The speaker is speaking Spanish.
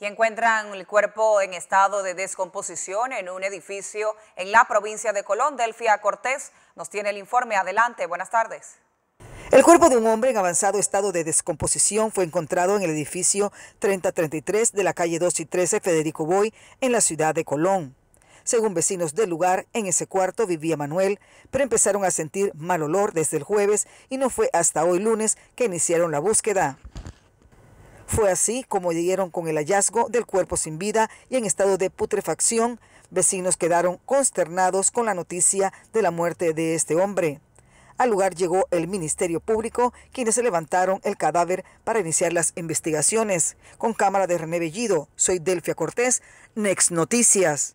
y encuentran el cuerpo en estado de descomposición en un edificio en la provincia de Colón. Delfia Cortés nos tiene el informe. Adelante, buenas tardes. El cuerpo de un hombre en avanzado estado de descomposición fue encontrado en el edificio 3033 de la calle 2 y 13 Federico Boy en la ciudad de Colón. Según vecinos del lugar, en ese cuarto vivía Manuel, pero empezaron a sentir mal olor desde el jueves y no fue hasta hoy lunes que iniciaron la búsqueda. Fue así como dieron con el hallazgo del cuerpo sin vida y en estado de putrefacción. Vecinos quedaron consternados con la noticia de la muerte de este hombre. Al lugar llegó el Ministerio Público, quienes se levantaron el cadáver para iniciar las investigaciones. Con cámara de René Bellido, soy Delfia Cortés, Next Noticias.